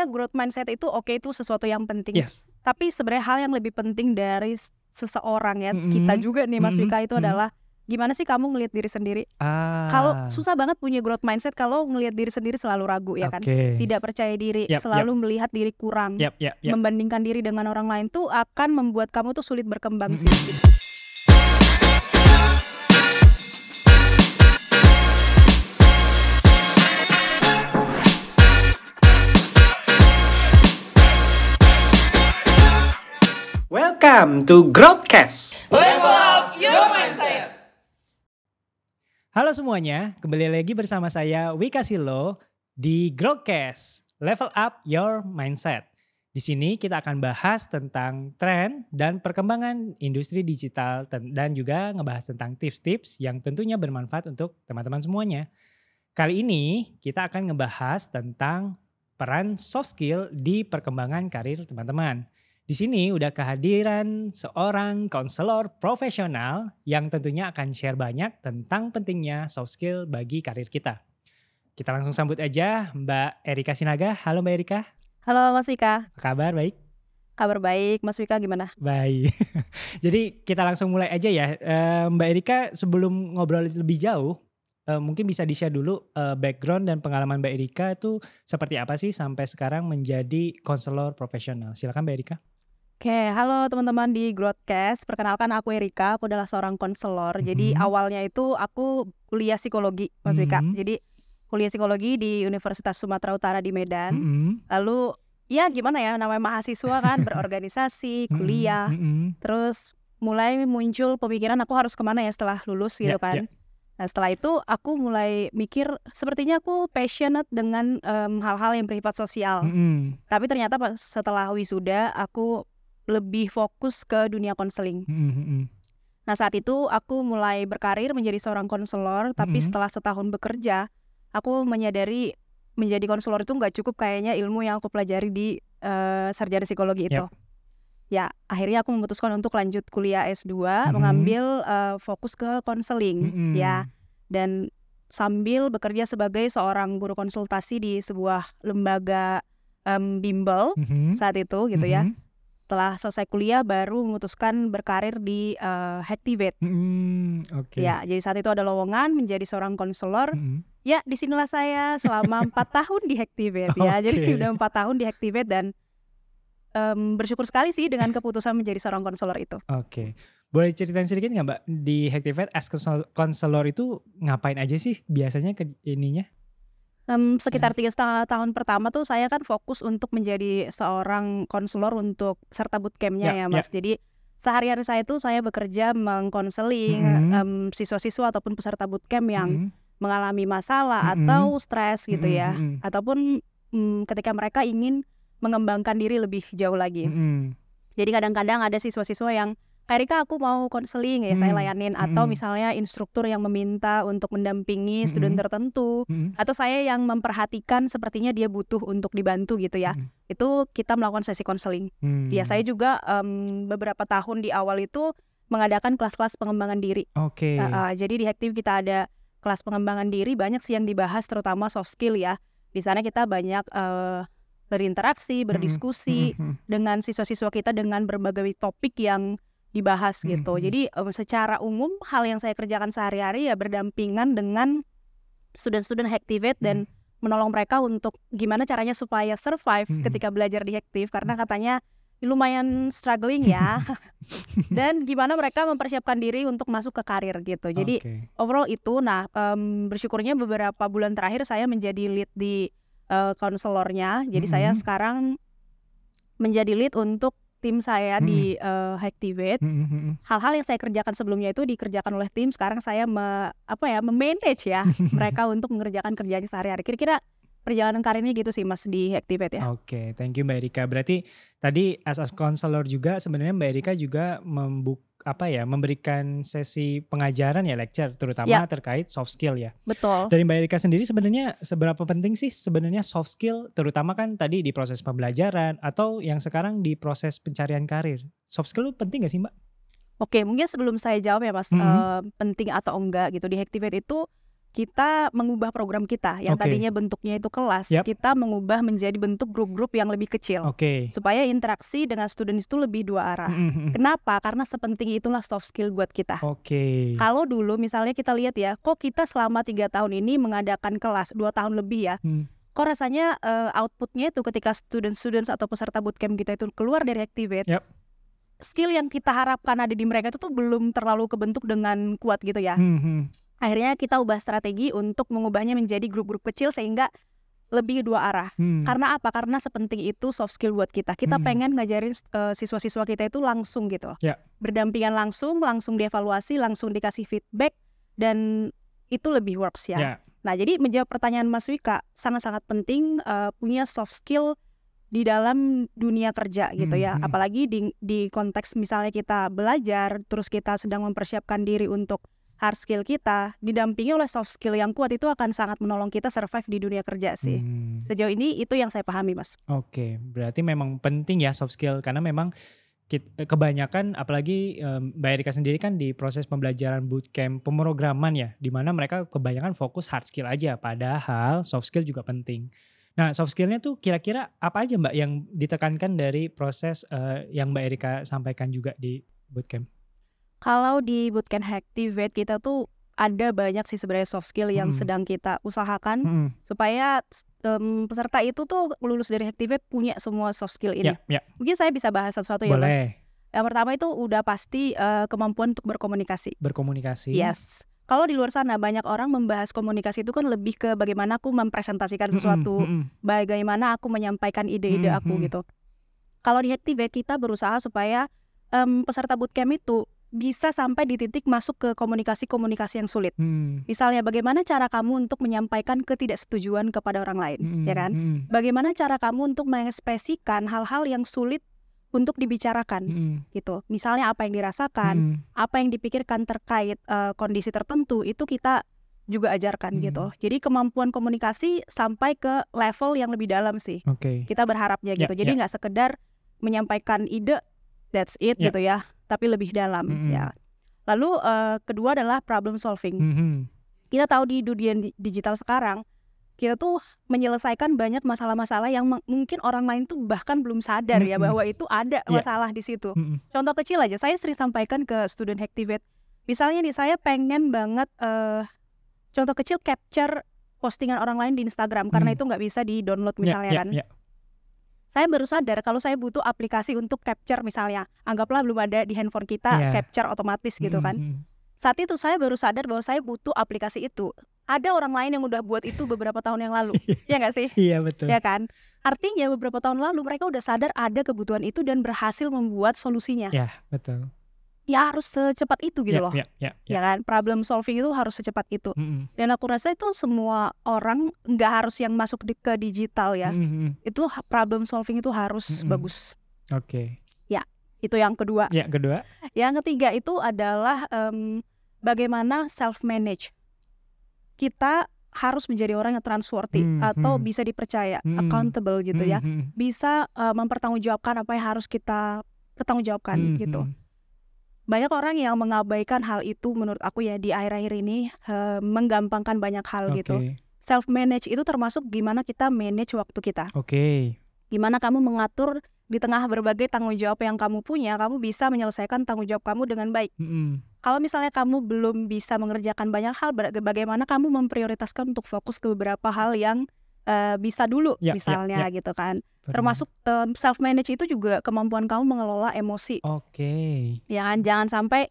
Ya growth mindset itu oke okay, itu sesuatu yang penting. Yes. Tapi sebenarnya hal yang lebih penting dari seseorang ya mm -hmm. kita juga nih Mas Wika itu mm -hmm. adalah gimana sih kamu ngelihat diri sendiri? Ah. Kalau susah banget punya growth mindset kalau ngelihat diri sendiri selalu ragu ya kan? Tidak percaya diri, yep, selalu yep. melihat diri kurang, yep, yep, yep. membandingkan diri dengan orang lain tuh akan membuat kamu tuh sulit berkembang mm -hmm. sih. Welcome to Growthcast. Level up your mindset. Halo semuanya, kembali lagi bersama saya Wika Silo di Growthcast. Level up your mindset. Di sini kita akan bahas tentang tren dan perkembangan industri digital dan juga ngebahas tentang tips-tips yang tentunya bermanfaat untuk teman-teman semuanya. Kali ini kita akan ngebahas tentang peran soft skill di perkembangan karir teman-teman. Di sini udah kehadiran seorang konselor profesional yang tentunya akan share banyak tentang pentingnya soft skill bagi karir kita. Kita langsung sambut aja Mbak Erika Sinaga. Halo Mbak Erika. Halo Mas Wika. Apa kabar baik? Kabar baik, Mas Wika gimana? Baik. Jadi kita langsung mulai aja ya. Eh, Mbak Erika sebelum ngobrol lebih jauh, eh, mungkin bisa di-share dulu eh, background dan pengalaman Mbak Erika itu seperti apa sih sampai sekarang menjadi konselor profesional. Silakan Mbak Erika. Oke, okay, halo teman-teman di Growthcast. Perkenalkan aku Erika, aku adalah seorang konselor. Mm -hmm. Jadi mm-hmm. awalnya itu aku kuliah psikologi, Mas Wika. Mm -hmm. Jadi kuliah psikologi di Universitas Sumatera Utara di Medan. Mm -hmm. Lalu ya gimana ya namanya mahasiswa kan berorganisasi, mm-hmm, kuliah. Mm -hmm. Terus mulai muncul pemikiran aku harus kemana ya setelah lulus ya, gitu yeah, kan. Yeah. Nah setelah itu aku mulai mikir sepertinya aku passionate dengan mmm, hal-hal um, yang bersifat sosial. Mm -hmm. Tapi ternyata setelah wisuda aku lebih fokus ke dunia konseling. Mm-hmm, mm-hmm. Nah saat itu aku mulai berkarir menjadi seorang konselor, tapi mm-hmm. setelah setahun bekerja, aku menyadari menjadi konselor itu nggak cukup kayaknya ilmu yang aku pelajari di uh, sarjana psikologi itu. Yep. Ya akhirnya aku memutuskan untuk lanjut kuliah S2 mm-hmm. mengambil uh, fokus ke konseling, mm-hmm. ya dan sambil bekerja sebagai seorang guru konsultasi di sebuah lembaga um, bimbel mm-hmm. saat itu gitu ya. mm-hmm. ya setelah selesai kuliah baru memutuskan berkarir di uh, eh, Hacktivate. Hmm, Oke. Okay. Ya, jadi saat itu ada lowongan menjadi seorang konselor. Hmm. Ya, disinilah saya selama empat tahun di Hacktivate ya. Okay. Jadi sudah empat tahun di Hacktivate dan um, bersyukur sekali sih dengan keputusan menjadi seorang konselor itu. Oke. Okay. Boleh ceritain sedikit nggak Mbak di Hacktivate as konselor itu ngapain aja sih biasanya ke ininya? um, sekitar hmm. tiga setengah tahun pertama tuh saya kan fokus untuk menjadi seorang konselor untuk serta bootcampnya yeah, ya, ya mas. Yeah. Jadi sehari-hari saya tuh saya bekerja mengkonseling mm -hmm. um, siswa-siswa ataupun peserta bootcamp yang -hmm. mengalami masalah -hmm. atau stres gitu -hmm. ya, hmm, hmm. ataupun um, ketika mereka ingin mengembangkan diri lebih jauh lagi. -hmm. Jadi kadang-kadang ada siswa-siswa yang Kak aku mau konseling ya hmm. saya layanin hmm. atau hmm. misalnya instruktur yang meminta untuk mendampingi hmm. student tertentu hmm. atau saya yang memperhatikan sepertinya dia butuh untuk dibantu gitu ya. Hmm. Itu kita melakukan sesi konseling. Hmm. Ya saya juga um, beberapa tahun di awal itu mengadakan kelas-kelas pengembangan diri. Oke. Okay. Uh, uh, jadi di Hektiv kita ada kelas pengembangan diri banyak sih yang dibahas terutama soft skill ya. Di sana kita banyak uh, berinteraksi, hmm. berdiskusi hmm, -hmm. dengan siswa-siswa kita dengan berbagai topik yang dibahas hmm, gitu. Hmm. Jadi um, secara umum hal yang saya kerjakan sehari-hari ya berdampingan dengan student-student Hacktivate hmm. dan menolong mereka untuk gimana caranya supaya survive hmm. hmm. ketika belajar di Hacktiv karena hmm. katanya lumayan struggling ya. dan gimana mereka mempersiapkan diri untuk masuk ke karir gitu. Jadi okay. overall itu nah um, bersyukurnya beberapa bulan terakhir saya menjadi lead di eh, konselornya. Uh, Jadi mm -hmm. saya sekarang menjadi lead untuk tim saya hmm. di uh, eh, Hacktivate. Hmm, hmm, hmm, hmm. Hal-hal yang saya kerjakan sebelumnya itu dikerjakan oleh tim. Sekarang saya me, apa ya, memanage ya mereka untuk mengerjakan kerjanya sehari-hari. Kira-kira perjalanan karirnya gitu sih Mas di Hacktivate ya. Oke, okay, thank you Mbak Erika. Berarti tadi as a counselor juga sebenarnya Mbak Erika juga membuka apa ya memberikan sesi pengajaran ya lecture terutama ya. terkait soft skill ya. Betul. Dari Mbak Erika sendiri sebenarnya seberapa penting sih sebenarnya soft skill terutama kan tadi di proses pembelajaran atau yang sekarang di proses pencarian karir. Soft skill itu penting gak sih Mbak? Oke, mungkin sebelum saya jawab ya Mas mm -hmm. uh, penting atau enggak gitu di Hacktivate itu kita mengubah program kita yang okay. tadinya bentuknya itu kelas, yep. kita mengubah menjadi bentuk grup-grup yang lebih kecil, okay. supaya interaksi dengan student itu lebih dua arah. Kenapa? Karena sepenting itulah soft skill buat kita. Okay. Kalau dulu misalnya kita lihat ya, kok kita selama tiga tahun ini mengadakan kelas dua tahun lebih ya. Mm. Kok rasanya uh, outputnya itu ketika student-students atau peserta bootcamp kita itu keluar dari Activate, yep skill yang kita harapkan ada di mereka itu tuh belum terlalu kebentuk dengan kuat gitu ya. -hmm. hmm akhirnya kita ubah strategi untuk mengubahnya menjadi grup-grup kecil sehingga lebih dua arah. Hmm. Karena apa? Karena sepenting itu soft skill buat kita. Kita hmm. pengen ngajarin siswa eh, siswa-siswa kita itu langsung gitu. Yeah. Berdampingan langsung, langsung dievaluasi, langsung dikasih feedback dan itu lebih works ya. Yeah. Nah, jadi menjawab pertanyaan Mas Wika sangat-sangat penting uh, punya soft skill di dalam dunia kerja gitu hmm, ya. Hmm. Apalagi di di konteks misalnya kita belajar terus kita sedang mempersiapkan diri untuk hard skill kita didampingi oleh soft skill yang kuat itu akan sangat menolong kita survive di dunia kerja sih. Hmm. Sejauh ini itu yang saya pahami, Mas. Oke, okay. berarti memang penting ya soft skill karena memang eh, kebanyakan apalagi um, Mbak Erika sendiri kan di proses pembelajaran bootcamp pemrograman ya di mana mereka kebanyakan fokus hard skill aja padahal soft skill juga penting. Nah, soft skillnya tuh kira-kira apa aja Mbak yang ditekankan dari proses uh, yang Mbak Erika sampaikan juga di bootcamp? kalau di bootcamp Hacktivate kita tuh ada banyak sih sebenarnya soft skill yang hmm. sedang kita usahakan hmm. supaya um, peserta itu tuh lulus dari Hacktivate punya semua soft skill ini. Yeah, yeah. Mungkin saya bisa bahas sesuatu satu ya, Mas. Yang pertama itu udah pasti uh, kemampuan untuk berkomunikasi. Berkomunikasi. Yes. Kalau di luar sana banyak orang membahas komunikasi itu kan lebih ke bagaimana aku mempresentasikan hmm, sesuatu, mm -hmm. bagaimana aku menyampaikan ide-ide -hmm. aku hmm. gitu. Kalau di Hacktivate kita berusaha supaya um, peserta bootcamp itu bisa sampai di titik masuk ke komunikasi-komunikasi yang sulit. Hmm. Misalnya bagaimana cara kamu untuk menyampaikan ketidaksetujuan kepada orang lain, hmm. ya kan? Hmm. Bagaimana cara kamu untuk mengekspresikan hal-hal yang sulit untuk dibicarakan, hmm. gitu. Misalnya apa yang dirasakan, hmm. apa yang dipikirkan terkait uh, kondisi tertentu itu kita juga ajarkan hmm. gitu. Jadi kemampuan komunikasi sampai ke level yang lebih dalam sih. Okay. Kita berharapnya ya, gitu. Yeah, Jadi ya. nggak yeah. sekedar menyampaikan ide, that's it yeah. gitu ya tapi lebih dalam mm -hmm. ya. Lalu uh, kedua adalah problem solving. Mm -hmm. Kita tahu di dunia digital sekarang kita tuh menyelesaikan banyak masalah-masalah yang mungkin orang lain tuh bahkan belum sadar mm -hmm. ya bahwa itu ada iya. masalah yeah. di situ. Mm -hmm. Contoh kecil aja, saya sering sampaikan ke student activate. Misalnya nih saya pengen banget uh, contoh kecil capture postingan orang lain di Instagram karena mm. itu nggak bisa di download ya, misalnya yeah, yeah, kan. Yeah saya baru sadar kalau saya butuh aplikasi untuk capture misalnya anggaplah belum ada di handphone kita yeah. capture otomatis gitu kan hmm, hmm. saat itu saya baru sadar bahwa saya butuh aplikasi itu ada orang lain yang udah buat itu beberapa tahun yang lalu ya nggak sih iya betul ya kan artinya beberapa tahun lalu mereka udah sadar ada kebutuhan itu dan berhasil membuat solusinya ya yeah, betul ya harus secepat itu gitu yeah, loh. Yeah, yeah, yeah. Ya kan, problem solving itu harus secepat itu. Mm -hmm. Dan aku rasa itu semua orang nggak harus yang masuk di, ke digital ya. Mm -hmm. Itu problem solving itu harus mm -hmm. bagus. Oke. Okay. Ya, itu yang kedua. Ya, kedua. Yang ketiga itu adalah um, bagaimana self manage. Kita harus menjadi orang yang trustworthy hmm, atau hmm. bisa dipercaya, hmm, accountable gitu ya. hmm, ya. Bisa uh, mempertanggungjawabkan apa yang harus kita pertanggungjawabkan hmm, gitu banyak orang yang mengabaikan hal itu menurut aku ya di akhir-akhir ini uh, menggampangkan banyak hal okay. gitu. Self manage itu termasuk gimana kita manage waktu kita. Oke. Okay. Gimana kamu mengatur di tengah berbagai tanggung jawab yang kamu punya, kamu bisa menyelesaikan tanggung jawab kamu dengan baik. Mm -hmm. Kalau misalnya kamu belum bisa mengerjakan banyak hal, bagaimana kamu memprioritaskan untuk fokus ke beberapa hal yang uh, bisa dulu ya, ya misalnya ya, ya. gitu kan. Termasuk um, self manage itu juga kemampuan kamu mengelola emosi. Oke. Okay. Ya jangan jangan sampai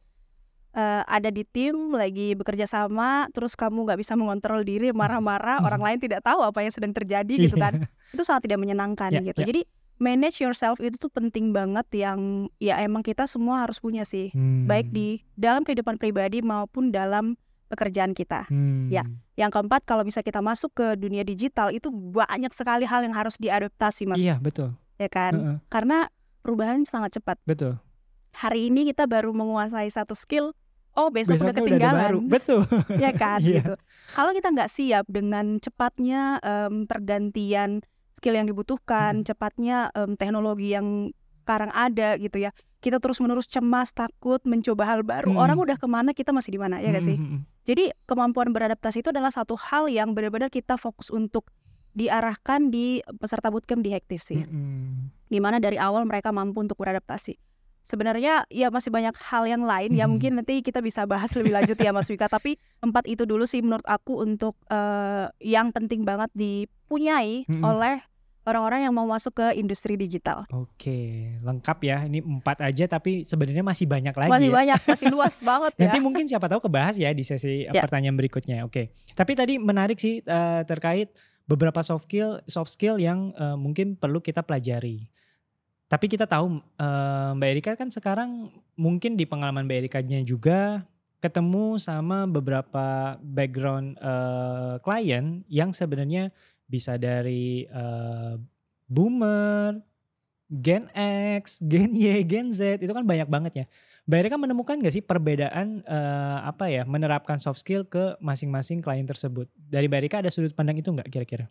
uh, ada di tim lagi bekerja sama terus kamu nggak bisa mengontrol diri marah-marah orang lain tidak tahu apa yang sedang terjadi gitu iya. kan. itu sangat tidak menyenangkan ya, gitu. Ya. Jadi manage yourself itu tuh penting banget yang ya emang kita semua harus punya sih. Hmm. Baik di dalam kehidupan pribadi maupun dalam pekerjaan kita. Hmm. Ya. Yang keempat, kalau bisa kita masuk ke dunia digital itu banyak sekali hal yang harus diadaptasi, Mas. Iya, betul. Ya kan? Uh -uh. Karena perubahan sangat cepat. Betul. Hari ini kita baru menguasai satu skill, oh besok besok udah ketinggalan. Udah Betul. ya kan yeah. gitu. Kalau kita nggak siap dengan cepatnya um, pergantian skill yang dibutuhkan, hmm. cepatnya um, teknologi yang sekarang ada gitu ya kita terus-menerus cemas, takut, mencoba hal baru. Hmm. Orang udah kemana, kita masih di mana, ya gak hmm, sih? Hmm, hmm. Jadi kemampuan beradaptasi itu adalah satu hal yang benar-benar kita fokus untuk diarahkan di peserta bootcamp di Hektif sih. Hmm. Dimana dari awal mereka mampu untuk beradaptasi. Sebenarnya ya masih banyak hal yang lain ya mungkin nanti kita bisa bahas lebih lanjut ya Mas Wika. Tapi empat itu dulu sih menurut aku untuk uh, yang penting banget dipunyai hmm. oleh orang-orang yang mau masuk ke industri digital. Oke, lengkap ya. Ini empat aja tapi sebenarnya masih banyak lagi. Masih ya. banyak, masih luas banget ya. Nanti mungkin siapa tahu kebahas ya di sesi yeah. Ya. pertanyaan berikutnya. Oke. Tapi tadi menarik sih uh, terkait beberapa soft skill soft skill yang uh, mungkin perlu kita pelajari. Tapi kita tahu uh, Mbak Erika kan sekarang mungkin di pengalaman Mbak Erikanya juga ketemu sama beberapa background uh, klien yang sebenarnya bisa dari uh, boomer, Gen X, Gen Y, Gen Z itu kan banyak banget ya. Bayar kan menemukan gak sih perbedaan uh, apa ya menerapkan soft skill ke masing-masing klien tersebut. Dari Barika ada sudut pandang itu nggak kira-kira?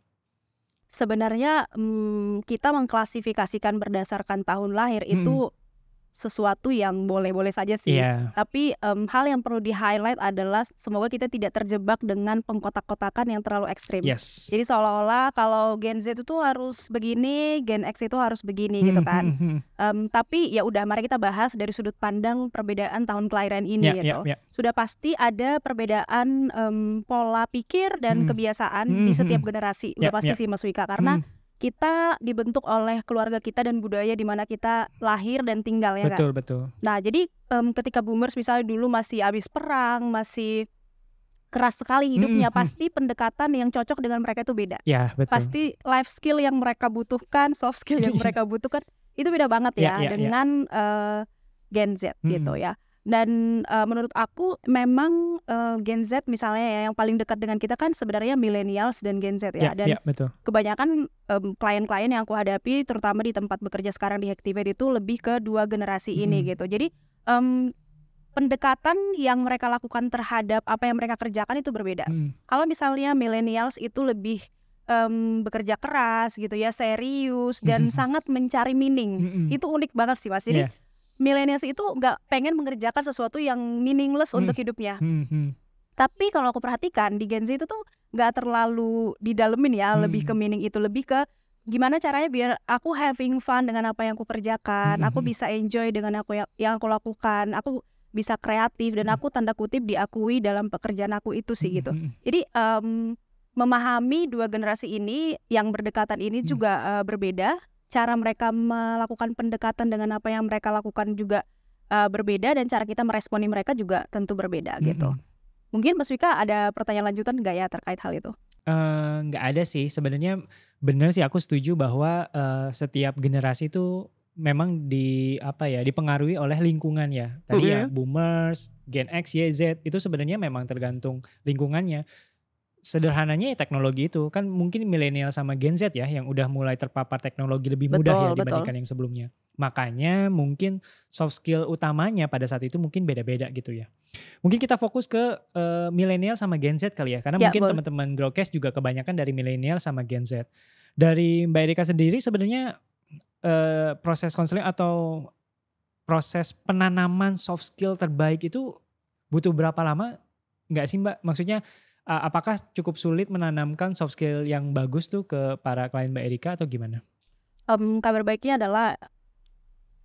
Sebenarnya hmm, kita mengklasifikasikan berdasarkan tahun lahir itu hmm sesuatu yang boleh-boleh saja sih. Yeah. Tapi um, hal yang perlu di highlight adalah semoga kita tidak terjebak dengan pengkotak-kotakan yang terlalu ekstrim. Yes. Jadi seolah-olah kalau Gen Z itu tuh harus begini, Gen X itu harus begini gitu kan. Um, tapi ya udah, mari kita bahas dari sudut pandang perbedaan tahun kelahiran ini yeah, ya, gitu. Yeah, yeah. Sudah pasti ada perbedaan um, pola pikir dan hmm. kebiasaan hmm, di setiap generasi. Udah yeah, pasti yeah. sih Mas Wika karena hmm kita dibentuk oleh keluarga kita dan budaya di mana kita lahir dan tinggal ya betul, kan. Betul betul. Nah jadi um, ketika boomers misalnya dulu masih habis perang masih keras sekali hmm, hidupnya mm -hmm. pasti pendekatan yang cocok dengan mereka itu beda. Ya betul. Pasti life skill yang mereka butuhkan, soft skill yang mereka butuhkan itu beda banget ya, ya, ya, ya. dengan ya. Uh, Gen Z mm -hmm. gitu ya. Dan uh, menurut aku memang uh, Gen Z misalnya ya, yang paling dekat dengan kita kan sebenarnya millennials dan Gen Z ya. Yeah, dan yeah, betul. kebanyakan klien klien-klien yang aku hadapi terutama di tempat bekerja sekarang di Activate itu lebih ke dua generasi hmm. ini gitu. Jadi um, pendekatan yang mereka lakukan terhadap apa yang mereka kerjakan itu berbeda. Hmm. Kalau misalnya millennials itu lebih um, bekerja keras gitu ya, serius dan sangat mencari meaning. Hmm. Itu unik banget sih Mas. Jadi yeah milenial itu nggak pengen mengerjakan sesuatu yang meaningless hmm. untuk hidupnya. Hmm, hmm, Tapi kalau aku perhatikan di Gen Z itu tuh nggak terlalu didalemin ya, hmm. lebih ke meaning itu lebih ke gimana caranya biar aku having fun dengan apa yang aku kerjakan, hmm, aku hmm. bisa enjoy dengan aku yang, yang aku lakukan, aku bisa kreatif dan aku tanda kutip diakui dalam pekerjaan aku itu sih gitu. Jadi um, memahami dua generasi ini yang berdekatan ini juga uh, berbeda cara mereka melakukan pendekatan dengan apa yang mereka lakukan juga uh, berbeda dan cara kita meresponi mereka juga tentu berbeda mm -hmm. gitu. Mungkin Mas Wika ada pertanyaan lanjutan nggak ya terkait hal itu? Eh, nggak uh, ada sih sebenarnya benar sih aku setuju bahwa uh, setiap generasi itu memang di apa ya dipengaruhi oleh lingkungan ya tadi oh, ya boomers gen X Y Z itu sebenarnya memang tergantung lingkungannya sederhananya ya teknologi itu kan mungkin milenial sama Gen Z ya yang udah mulai terpapar teknologi lebih betul, mudah ya dibandingkan betul. yang sebelumnya. Makanya mungkin soft skill utamanya pada saat itu mungkin beda-beda gitu ya. Mungkin kita fokus ke uh, milenial sama Gen Z kali ya karena ya, mungkin teman-teman Growcast juga kebanyakan dari milenial sama Gen Z. Dari Mbak Erika sendiri sebenarnya uh, proses konseling atau proses penanaman soft skill terbaik itu butuh berapa lama? Enggak sih Mbak, maksudnya uh, apakah cukup sulit menanamkan soft skill yang bagus tuh ke para klien Mbak Erika atau gimana? Um, kabar baiknya adalah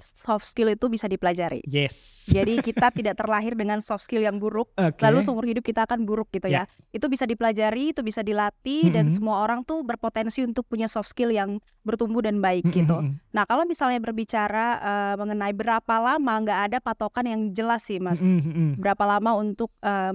soft skill itu bisa dipelajari. Yes. Jadi kita tidak terlahir dengan soft skill yang buruk, okay. lalu seumur hidup kita akan buruk gitu yeah. ya. Itu bisa dipelajari, itu bisa dilatih mm -hmm. dan semua orang tuh berpotensi untuk punya soft skill yang bertumbuh dan baik mm -hmm. gitu. Nah, kalau misalnya berbicara uh, mengenai berapa lama nggak ada patokan yang jelas sih, Mas. Mm -hmm. Berapa lama untuk uh,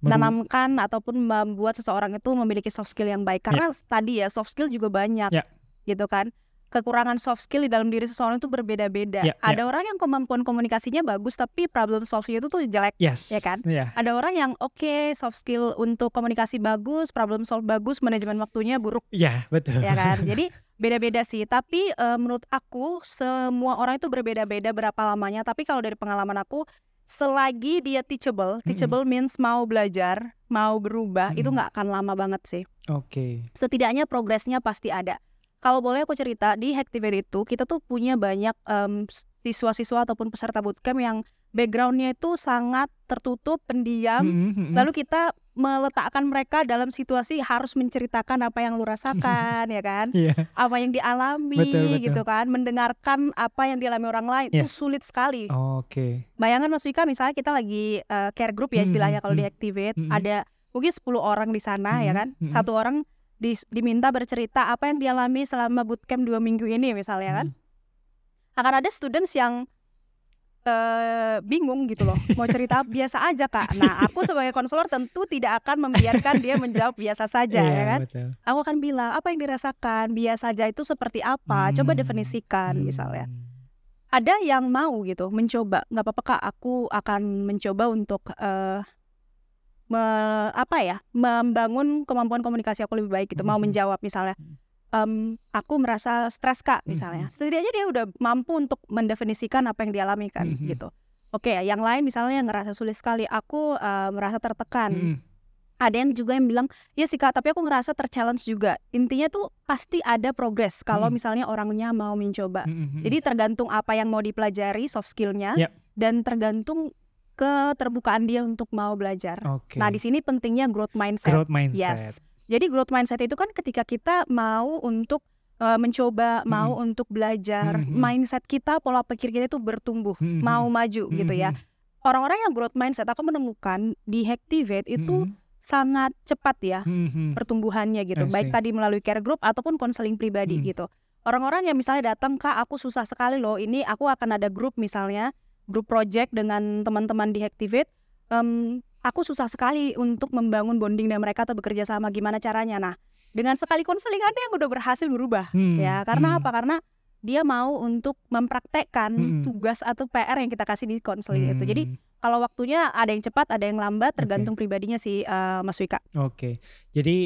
menanamkan ataupun membuat seseorang itu memiliki soft skill yang baik karena yeah. tadi ya soft skill juga banyak yeah. gitu kan kekurangan soft skill di dalam diri seseorang itu berbeda-beda yeah, ya. ada yeah. orang yang kemampuan komunikasinya bagus tapi problem solving itu tuh jelek yes. ya kan yeah. ada orang yang oke okay, soft skill untuk komunikasi bagus problem solve bagus manajemen waktunya buruk ya yeah, betul ya kan jadi beda-beda sih tapi uh, menurut aku semua orang itu berbeda-beda berapa lamanya tapi kalau dari pengalaman aku selagi dia teachable, teachable means mau belajar, mau berubah, hmm. itu nggak akan lama banget sih. Oke. Okay. Setidaknya progresnya pasti ada. Kalau boleh aku cerita di Hacktivate itu kita tuh punya banyak um, siswa-siswa ataupun peserta bootcamp yang backgroundnya itu sangat tertutup, pendiam. Hmm. Lalu kita meletakkan mereka dalam situasi harus menceritakan apa yang lu rasakan ya kan yeah. apa yang dialami betul, betul. gitu kan mendengarkan apa yang dialami orang lain yeah. itu sulit sekali oh, oke okay. bayangan mas Wika misalnya kita lagi uh, care group ya istilahnya mm -hmm. kalau diactivate mm -hmm. ada mungkin 10 orang di sana mm -hmm. ya kan mm -hmm. satu orang di, diminta bercerita apa yang dialami selama bootcamp dua minggu ini misalnya kan mm -hmm. akan ada students yang Eh, bingung gitu loh mau cerita biasa aja kak. Nah aku sebagai konselor tentu tidak akan membiarkan dia menjawab biasa saja yeah, ya kan. Betul. Aku akan bilang apa yang dirasakan biasa saja itu seperti apa. Hmm. Coba definisikan hmm. misalnya. Ada yang mau gitu mencoba nggak apa-apa kak. Aku akan mencoba untuk uh, me, apa ya membangun kemampuan komunikasi aku lebih baik gitu. Mau hmm. menjawab misalnya. Hmm um, aku merasa stres kak misalnya. Mm -hmm. Setidaknya dia udah mampu untuk mendefinisikan apa yang dialami kan mm -hmm. gitu. Oke, okay, yang lain misalnya yang ngerasa sulit sekali, aku uh, merasa tertekan. Mm. Ada yang juga yang bilang, ya sih kak, tapi aku ngerasa terchallenge juga. Intinya tuh pasti ada progres kalau hmm. misalnya orangnya mau mencoba. hmm, -hmm. Jadi tergantung apa yang mau dipelajari soft skillnya yep. Ya. dan tergantung keterbukaan dia untuk mau belajar. Okay. Nah di sini pentingnya growth mindset. Growth mindset. Yes. Jadi growth mindset itu kan ketika kita mau untuk uh, mencoba, hmm. mau untuk belajar, hmm, hmm. mindset kita, pola pikir kita itu bertumbuh, hmm. hmm. mau maju hmm. gitu ya. Hmm. Orang-orang yang growth mindset aku menemukan di Hacktivate itu hmm. sangat cepat ya hmm. pertumbuhannya gitu. Baik tadi melalui care group ataupun konseling pribadi hmm. gitu. Orang-orang yang misalnya datang, "Kak, aku susah sekali loh. Ini aku akan ada grup misalnya, grup project dengan teman-teman di Hacktivate." Um, aku susah sekali untuk membangun bonding dengan mereka atau bekerja sama gimana caranya. Nah, dengan sekali konseling ada yang udah berhasil berubah hmm. ya. Karena hmm. apa? Karena dia mau untuk mempraktekkan hmm. hmm. tugas atau PR yang kita kasih di konseling hmm. itu. Jadi hmm. kalau waktunya ada yang cepat, ada yang lambat, tergantung okay. pribadinya si uh, eh, Mas Wika. Oke. Okay. Jadi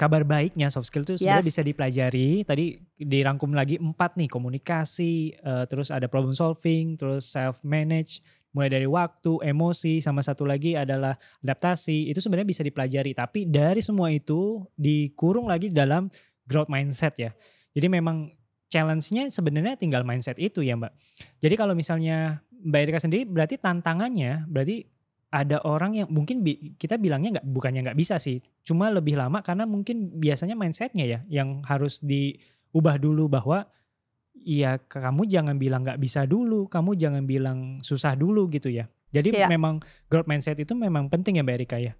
kabar baiknya soft skill itu sebenarnya yes. bisa dipelajari. Tadi dirangkum lagi empat nih komunikasi, uh, terus ada problem solving, terus self manage, mulai dari waktu, emosi, sama satu lagi adalah adaptasi. Itu sebenarnya bisa dipelajari, tapi dari semua itu dikurung lagi dalam growth mindset ya. Jadi memang challenge-nya sebenarnya tinggal mindset itu ya, Mbak. Jadi kalau misalnya Mbak Erika sendiri berarti tantangannya berarti ada orang yang mungkin bi kita bilangnya nggak bukannya nggak bisa sih, cuma lebih lama karena mungkin biasanya mindsetnya ya yang harus diubah dulu bahwa Iya, kamu jangan bilang nggak bisa dulu, kamu jangan bilang susah dulu gitu ya. Jadi ya. memang growth mindset itu memang penting ya Mbak Erika ya.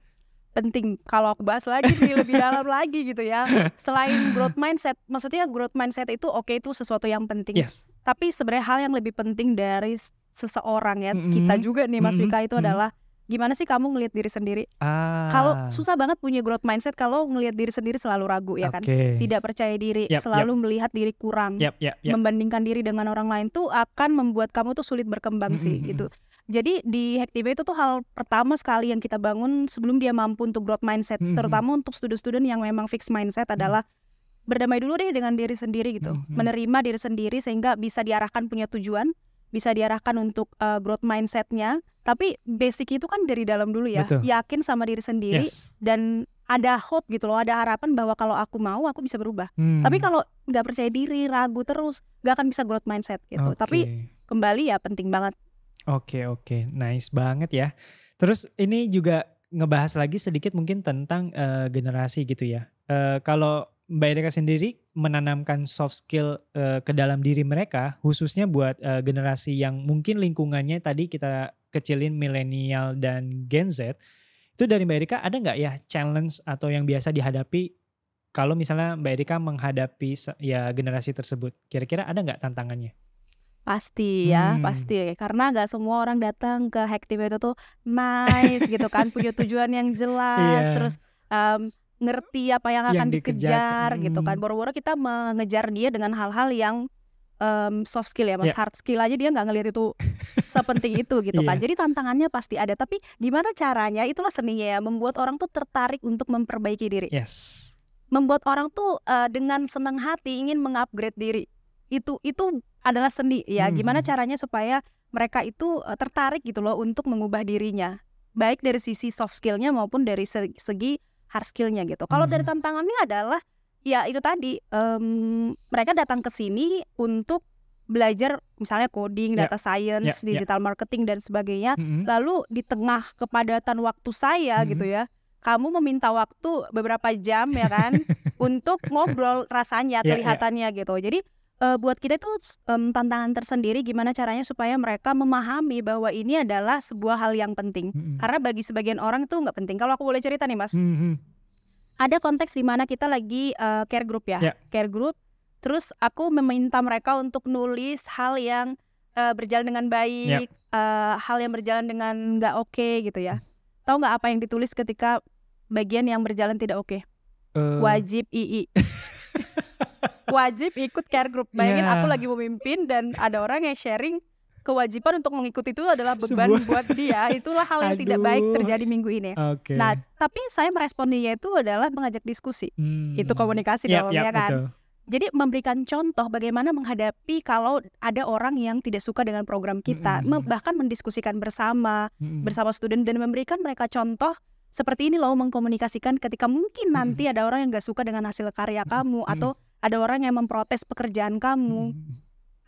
Penting kalau aku bahas lagi sih lebih dalam lagi gitu ya. Selain growth mindset, maksudnya growth mindset itu oke okay, itu sesuatu yang penting. Yes. Tapi sebenarnya hal yang lebih penting dari seseorang ya, mm -hmm. kita juga nih Mas Wika itu mm -hmm. adalah gimana sih kamu ngelihat diri sendiri? Ah. Kalau susah banget punya growth mindset kalau ngelihat diri sendiri selalu ragu ya okay. kan. Tidak percaya diri, yep, selalu yep. melihat diri kurang. Yep, yep, yep. Membandingkan diri dengan orang lain tuh akan membuat kamu tuh sulit berkembang sih gitu. Jadi di Hektibe itu tuh hal pertama sekali yang kita bangun sebelum dia mampu untuk growth mindset, terutama untuk student-student yang memang fixed mindset adalah berdamai dulu deh dengan diri sendiri gitu. Menerima diri sendiri sehingga bisa diarahkan punya tujuan bisa diarahkan untuk uh, growth mindsetnya tapi basic itu kan dari dalam dulu ya Betul. yakin sama diri sendiri yes. dan ada hope gitu loh ada harapan bahwa kalau aku mau aku bisa berubah hmm. tapi kalau nggak percaya diri ragu terus nggak akan bisa growth mindset gitu okay. tapi kembali ya penting banget oke okay, oke okay. nice banget ya terus ini juga ngebahas lagi sedikit mungkin tentang uh, generasi gitu ya uh, kalau mereka sendiri menanamkan soft skill uh, ke dalam diri mereka khususnya buat uh, generasi yang mungkin lingkungannya tadi kita kecilin milenial dan Gen Z itu dari Mbak Erika ada nggak ya challenge atau yang biasa dihadapi kalau misalnya Mbak Erika menghadapi ya generasi tersebut kira-kira ada nggak tantangannya? pasti ya hmm. pasti karena nggak semua orang datang ke Hacktive itu tuh nice gitu kan punya tujuan yang jelas yeah. terus um, ngerti apa yang akan yang dikejar hmm. gitu kan. Hmm. Boro-boro kita mengejar dia dengan hal-hal yang um, soft skill ya, mas yeah. hard skill aja dia nggak ngelihat itu sepenting itu gitu kan. Iya. Jadi tantangannya pasti ada, tapi gimana caranya itulah seninya ya, membuat orang tuh tertarik untuk memperbaiki diri. Yes. Membuat orang tuh uh, dengan senang hati ingin mengupgrade diri. Itu itu adalah seni ya. Hmm. Gimana hmm. caranya supaya mereka itu uh, tertarik gitu loh untuk mengubah dirinya, baik dari sisi soft skillnya maupun dari segi hard skillnya gitu. Kalau hmm. dari mhm. tantangannya adalah ya itu tadi um, mereka datang ke sini untuk belajar misalnya coding, yeah. data science, yeah. Ya. digital yeah. marketing dan sebagainya. Mm -hmm. Lalu di tengah kepadatan waktu saya mm -hmm. gitu ya, kamu meminta waktu beberapa jam ya kan untuk ngobrol rasanya yeah, yeah. Ya. gitu. Jadi uh, buat kita itu um, tantangan tersendiri gimana caranya supaya mereka memahami bahwa ini adalah sebuah hal yang penting. Mm -hmm. Karena bagi sebagian orang itu nggak penting. Kalau aku boleh cerita nih mas, mm -hmm. ada konteks di mana kita lagi uh, care group ya, yeah. care group. Terus aku meminta mereka untuk nulis hal yang uh, berjalan dengan ya. baik, yeah. uh, hal yang berjalan dengan nggak oke okay, gitu ya. Tahu nggak apa yang ditulis ketika bagian yang berjalan tidak oke? Okay? Uh... Wajib II. wajib ikut care group. Bayangin yeah. aku lagi memimpin dan ada orang yang sharing kewajiban untuk mengikuti itu adalah beban Sebuah. buat dia. Itulah hal yang Aduh. tidak baik terjadi minggu ini. Okay. Nah, tapi saya meresponnya itu adalah mengajak diskusi. Hmm. Itu komunikasi yep, dalamnya yep, kan. Betul. Jadi memberikan contoh bagaimana menghadapi kalau ada orang yang tidak suka dengan program kita, mm -hmm. bahkan mendiskusikan bersama mm -hmm. bersama student dan memberikan mereka contoh seperti ini loh mengkomunikasikan ketika mungkin hmm, nanti mm -hmm. ada orang yang gak suka dengan hasil karya hmm, kamu atau ada orang yang memprotes pekerjaan kamu hmm.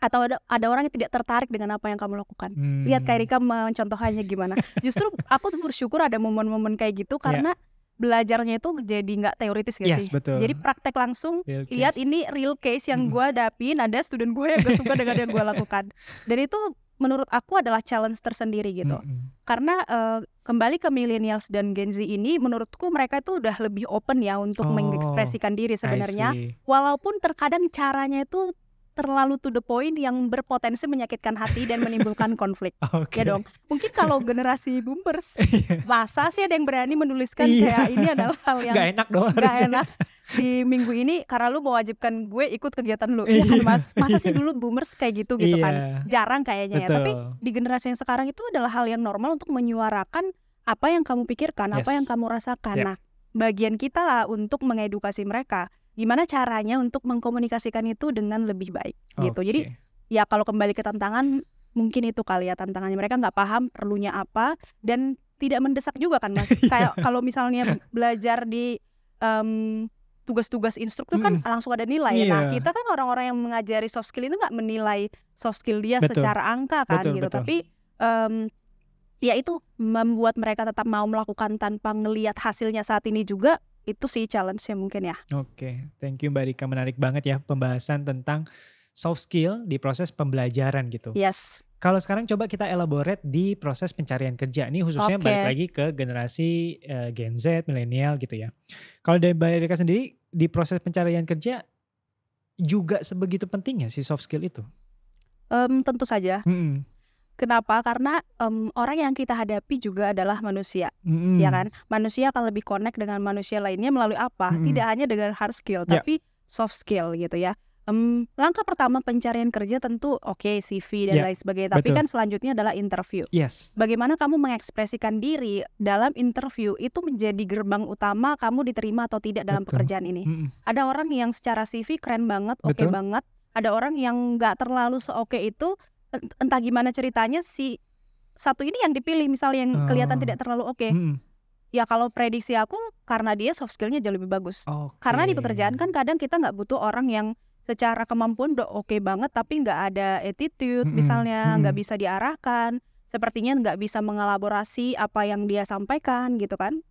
atau ada ada orang yang tidak tertarik dengan apa yang kamu lakukan hmm. lihat kayak Rika mencontohannya gimana justru aku bersyukur ada momen-momen kayak gitu ya. karena yeah belajarnya itu jadi nggak teoritis gak yes, sih? Betul. Jadi praktek langsung lihat ini real case yang hmm. gue dapin ada student gue yang gak suka dengan yang gue lakukan dan itu menurut aku adalah challenge tersendiri gitu. Mm -hmm. Karena uh, kembali ke millennials dan Gen Z ini menurutku mereka itu udah lebih open ya untuk oh, mengekspresikan diri sebenarnya. Walaupun terkadang caranya itu terlalu to the point yang berpotensi menyakitkan hati dan menimbulkan konflik. okay. Ya dong. Mungkin kalau generasi boomers iya. masa sih ada yang berani menuliskan iya. kayak ini adalah hal yang gak enak dong. Gak enak di minggu ini karena lu mewajibkan gue ikut kegiatan lu. Iya kan Mas? Masa sih dulu boomers kayak gitu gitu iya. kan? Jarang kayaknya ya. Tapi di generasi yang sekarang itu adalah hal yang normal untuk menyuarakan apa yang kamu pikirkan, apa yang kamu rasakan. Nah, bagian kita lah untuk mengedukasi mereka gimana caranya untuk mengkomunikasikan itu dengan lebih baik gitu. Jadi ya kalau kembali ke tantangan mungkin itu kali ya tantangannya mereka nggak paham perlunya apa dan tidak mendesak juga kan mas kayak kalau misalnya belajar di um, tugas-tugas instruktur kan hmm. kan langsung ada nilai. Yeah. Nah, kita kan orang-orang yang mengajari soft skill itu nggak menilai soft skill dia betul. secara angka kan betul, gitu. Betul. Tapi um, ya itu membuat mereka tetap mau melakukan tanpa ngelihat hasilnya saat ini juga itu sih challenge-nya mungkin ya. Oke, okay. thank you Mbak Rika menarik banget ya pembahasan tentang soft skill di proses pembelajaran gitu. Yes. Kalau sekarang coba kita elaborate di proses pencarian kerja. Ini khususnya okay. balik lagi ke generasi uh, Gen Z, milenial gitu ya. Kalau dari mereka sendiri di proses pencarian kerja juga sebegitu pentingnya si soft skill itu? Um, tentu saja. Mm -mm. Kenapa? Karena um, orang yang kita hadapi juga adalah manusia, mm-hmm. ya kan? Manusia akan lebih connect dengan manusia lainnya melalui apa? Mm-hmm. Tidak hanya dengan hard skill, yeah. tapi soft skill gitu ya um, langkah pertama pencarian kerja tentu oke okay, CV dan yeah, lain sebagainya tapi betul. kan selanjutnya adalah interview. Yes. Bagaimana kamu mengekspresikan diri dalam interview itu menjadi gerbang utama kamu diterima atau tidak dalam betul. pekerjaan ini. Mm -mm. Ada orang yang secara CV keren banget, oke okay banget, ada orang yang nggak terlalu seoke itu entah gimana ceritanya si satu ini yang dipilih misalnya yang uh, kelihatan oh. tidak terlalu oke. Okay. Mm ya kalau prediksi aku karena dia soft skillnya jauh lebih bagus. Okay. Karena di pekerjaan kan kadang kita nggak butuh orang yang secara kemampuan udah oke okay banget tapi nggak ada attitude hmm, misalnya nggak hmm. bisa diarahkan sepertinya nggak bisa mengelaborasi apa yang dia sampaikan gitu kan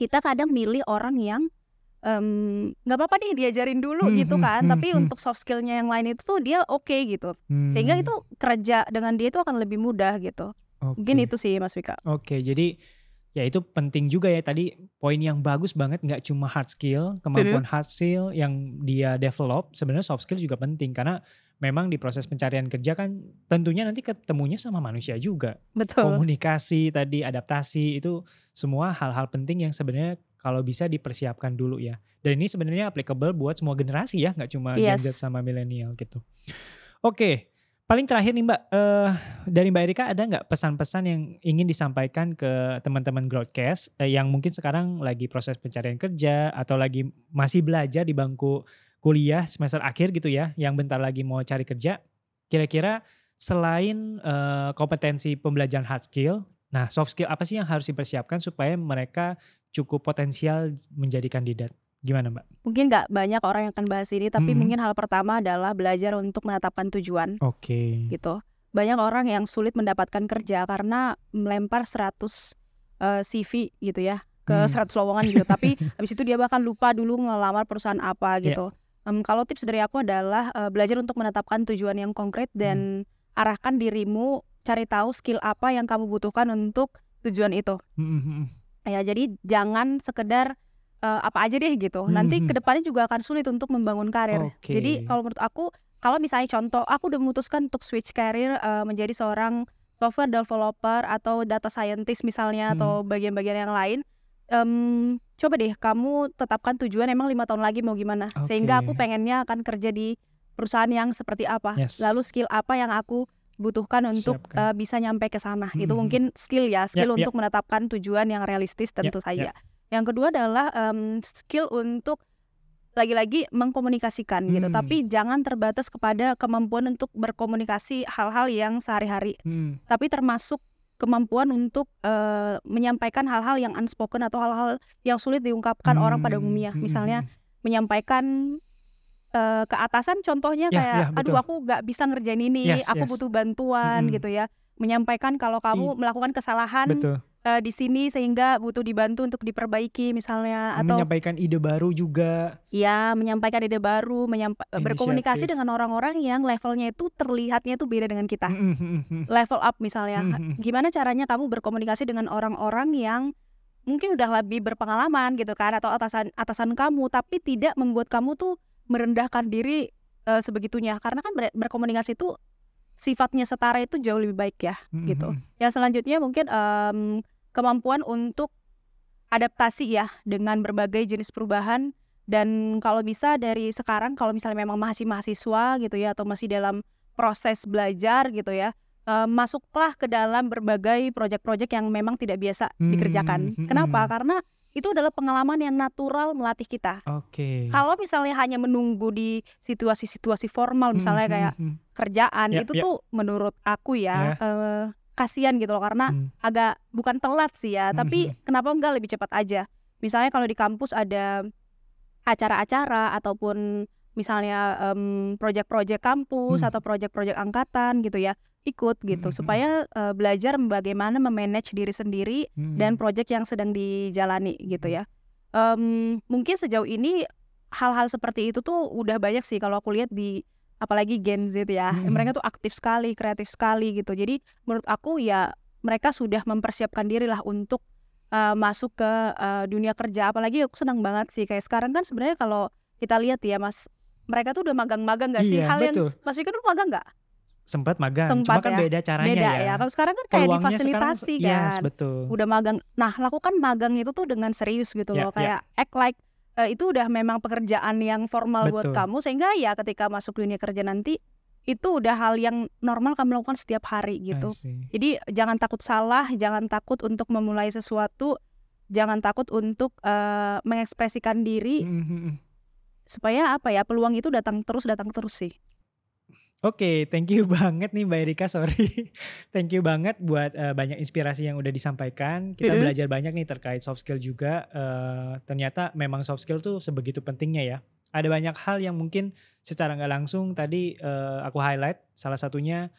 kita kadang milih orang yang mmm, nggak um, apa-apa nih diajarin dulu hmm, gitu kan hmm, tapi untuk soft skillnya yang lain itu tuh dia oke okay, gitu hmm. sehingga itu kerja dengan dia itu akan lebih mudah gitu okay. mungkin itu sih Mas Wika oke okay, jadi ya itu penting juga ya tadi poin yang bagus banget nggak cuma hard skill kemampuan hard skill yang dia develop sebenarnya soft skill juga penting karena memang di proses pencarian kerja kan tentunya nanti ketemunya sama manusia juga Betul. komunikasi tadi adaptasi itu semua hal-hal penting yang sebenarnya kalau bisa dipersiapkan dulu ya dan ini sebenarnya applicable buat semua generasi ya nggak cuma yes. Gen Z sama milenial gitu oke okay. Paling terakhir nih Mbak, uh, dari Mbak Erika ada nggak pesan-pesan yang ingin disampaikan ke teman-teman broadcast uh, yang mungkin sekarang lagi proses pencarian kerja atau lagi masih belajar di bangku kuliah semester akhir gitu ya, yang bentar lagi mau cari kerja, kira-kira selain uh, kompetensi pembelajaran hard skill, nah soft skill apa sih yang harus dipersiapkan supaya mereka cukup potensial menjadi kandidat? Gimana Mbak? Mungkin nggak banyak orang yang akan bahas ini, tapi hmm. mungkin hal pertama adalah belajar untuk menetapkan tujuan. Oke. Okay. Gitu. Banyak orang yang sulit mendapatkan kerja karena melempar 100 uh, CV gitu ya ke hmm. 100 lowongan gitu, tapi habis itu dia bahkan lupa dulu ngelamar perusahaan apa iya. gitu. Yeah. Um, kalau tips dari aku adalah uh, belajar untuk menetapkan tujuan yang konkret mm-hmm. dan hmm. arahkan dirimu cari tahu skill apa yang kamu butuhkan untuk tujuan itu. Hmm. Ya, jadi jangan sekedar uh, apa aja deh gitu. Hmm. Nanti hmm. kedepannya juga akan sulit untuk membangun karir. Okay. Jadi kalau menurut aku, kalau misalnya contoh, aku udah memutuskan untuk switch karir uh, eh, menjadi seorang software developer atau data scientist misalnya hmm. atau bagian-bagian yang lain. Um, coba deh kamu tetapkan tujuan emang lima tahun lagi mau gimana okay. sehingga aku pengennya akan kerja di perusahaan yang seperti apa yes. lalu skill apa yang aku butuhkan untuk Siapkan. Eh, bisa nyampe ke sana. Hmm. Itu hmm, hmm. mungkin skill ya, skill yeah, untuk yeah. menetapkan tujuan yang realistis tentu yeah, saja. Yeah yang kedua adalah um, skill untuk lagi-lagi mengkomunikasikan gitu. hmm. gitu tapi jangan terbatas kepada kemampuan untuk berkomunikasi hal-hal yang sehari-hari hmm. tapi termasuk kemampuan untuk uh, menyampaikan hal-hal yang unspoken atau hal-hal yang sulit diungkapkan hmm. orang pada umumnya hmm. misalnya hmm. menyampaikan uh, ke atasan contohnya ya, kayak ya, aduh aku nggak bisa ngerjain ini yes, aku yes. butuh bantuan hmm. gitu ya menyampaikan kalau kamu I, melakukan kesalahan betul uh, di sini sehingga butuh dibantu untuk diperbaiki misalnya atau menyampaikan ide baru juga. Iya, menyampaikan ide baru, menyampa eh, Inisiatif. berkomunikasi dengan orang-orang yang levelnya itu terlihatnya itu beda dengan kita. Level up misalnya. Gimana caranya kamu berkomunikasi dengan orang-orang yang mungkin udah lebih berpengalaman gitu kan atau atasan atasan kamu tapi tidak membuat kamu tuh merendahkan diri uh, sebegitunya karena kan ber berkomunikasi itu sifatnya setara itu jauh lebih baik ya mm -hmm. gitu. Yang selanjutnya mungkin um, kemampuan untuk adaptasi ya dengan berbagai jenis perubahan dan kalau bisa dari sekarang kalau misalnya memang masih mahasiswa gitu ya atau masih dalam proses belajar gitu ya eh, masuklah ke dalam berbagai proyek-proyek yang memang tidak biasa hmm, dikerjakan. Hmm, hmm, Kenapa? Hmm. Karena itu adalah pengalaman yang natural melatih kita. Oke. Okay. Kalau misalnya hanya menunggu di situasi-situasi formal, misalnya hmm, kayak kerjaan, yeah, itu yeah. tuh menurut aku ya yeah. Ya kasihan gitu loh karena hmm. agak bukan telat sih ya, tapi hmm. kenapa enggak lebih cepat aja? Misalnya kalau di kampus ada acara-acara ataupun misalnya um, mmm, proyek-proyek kampus hmm. atau proyek-proyek angkatan gitu ya ikut gitu hmm. hmm. supaya uh, belajar bagaimana memanage diri sendiri hmm. dan proyek yang sedang dijalani gitu hmm. ya um, mungkin sejauh ini hal-hal seperti itu tuh udah banyak sih kalau aku lihat di apalagi Gen Z ya hmm. mereka tuh aktif sekali kreatif sekali gitu jadi menurut aku ya mereka sudah mempersiapkan diri lah untuk uh, masuk ke uh, dunia kerja apalagi aku senang banget sih kayak sekarang kan sebenarnya kalau kita lihat ya mas mereka tuh udah magang-magang gak sih hal iya, yang mas Wika tuh magang gak? sempat magang sempat cuma kan ya. beda caranya beda ya, ya. kalau sekarang kan kayak Peluangnya difasilitasi sekarang, kan yes, betul. udah magang nah lakukan magang itu tuh dengan serius gitu yeah, loh ya. kayak yeah. act like uh, itu udah memang pekerjaan yang formal Betul. buat kamu sehingga ya ketika masuk dunia kerja nanti itu udah hal yang normal kamu lakukan setiap hari gitu. Jadi jangan takut salah, jangan takut untuk memulai sesuatu, jangan takut untuk uh, mengekspresikan diri. Mm -hmm. Supaya apa ya peluang itu datang terus datang terus sih. Oke, okay, thank you banget nih Mbak Erika, sorry. thank you banget buat uh, banyak inspirasi yang udah disampaikan. Kita yeah. belajar banyak nih terkait soft skill juga. Uh, ternyata memang soft skill tuh sebegitu pentingnya ya. Ada banyak hal yang mungkin secara nggak langsung tadi uh, aku highlight. Salah satunya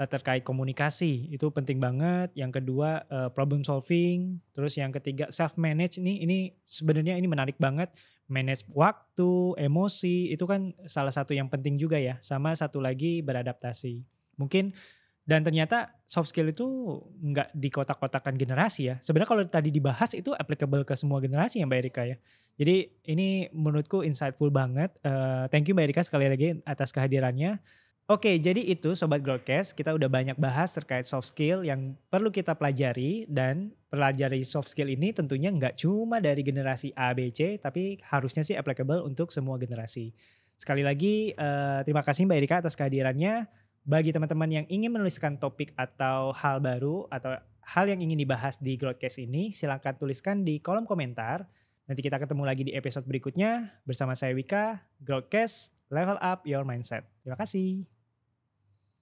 uh, terkait komunikasi, itu penting banget. Yang kedua uh, problem solving. Terus yang ketiga self manage nih, ini sebenarnya ini menarik banget manage waktu, emosi itu kan salah satu yang penting juga ya. Sama satu lagi beradaptasi. Mungkin dan ternyata soft skill itu nggak kotak kotakan generasi ya. Sebenarnya kalau tadi dibahas itu applicable ke semua generasi ya Mbak Erika ya. Jadi ini menurutku insightful banget. Uh, thank you Mbak Erika sekali lagi atas kehadirannya. Oke, jadi itu Sobat Growthcast kita udah banyak bahas terkait soft skill yang perlu kita pelajari dan pelajari soft skill ini tentunya nggak cuma dari generasi A, B, C, tapi harusnya sih applicable untuk semua generasi. Sekali lagi, uh, terima kasih Mbak Erika atas kehadirannya. Bagi teman-teman yang ingin menuliskan topik atau hal baru atau hal yang ingin dibahas di Growthcast ini, silahkan tuliskan di kolom komentar. Nanti kita ketemu lagi di episode berikutnya bersama saya Wika, Growthcast level up your mindset. Terima kasih.